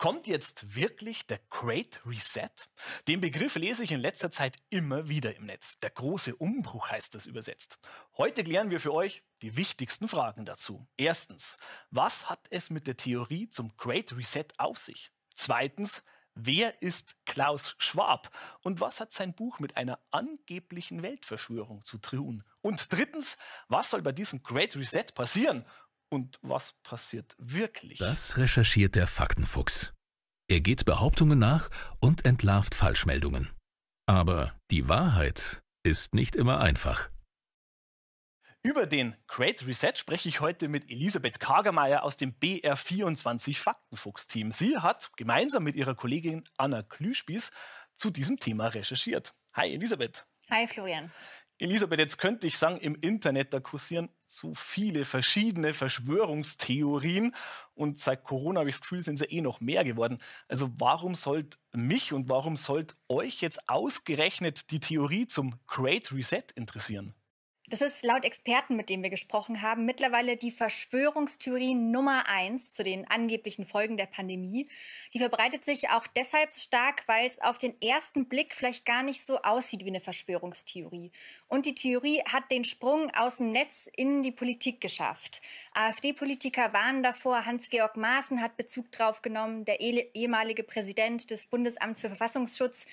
Kommt jetzt wirklich der Great Reset? Den Begriff lese ich in letzter Zeit immer wieder im Netz. Der große Umbruch heißt das übersetzt. Heute klären wir für euch die wichtigsten Fragen dazu. Erstens, was hat es mit der Theorie zum Great Reset auf sich? Zweitens, wer ist Klaus Schwab und was hat sein Buch mit einer angeblichen Weltverschwörung zu tun? Und drittens, was soll bei diesem Great Reset passieren und was passiert wirklich. Das recherchiert der Faktenfuchs. Er geht Behauptungen nach und entlarvt Falschmeldungen. Aber die Wahrheit ist nicht immer einfach. Über den Great Reset spreche ich heute mit Elisabeth Kagermeier aus dem BR24 Faktenfuchs-Team. Sie hat gemeinsam mit ihrer Kollegin Anna Klüspies zu diesem Thema recherchiert. Hi Elisabeth. Hi Florian. Elisabeth, jetzt könnte ich sagen, im Internet, da kursieren so viele verschiedene Verschwörungstheorien und seit Corona habe ich das Gefühl, sind sie eh noch mehr geworden. Also warum sollt mich und warum sollt euch jetzt ausgerechnet die Theorie zum Great Reset interessieren? Das ist laut Experten, mit denen wir gesprochen haben, mittlerweile die Verschwörungstheorie Nummer eins zu den angeblichen Folgen der Pandemie. Die verbreitet sich auch deshalb stark, weil es auf den ersten Blick vielleicht gar nicht so aussieht wie eine Verschwörungstheorie. Und die Theorie hat den Sprung aus dem Netz in die Politik geschafft. AfD-Politiker warnen davor, Hans-Georg Maaßen hat Bezug drauf genommen, der ehemalige Präsident des Bundesamts für Verfassungsschutz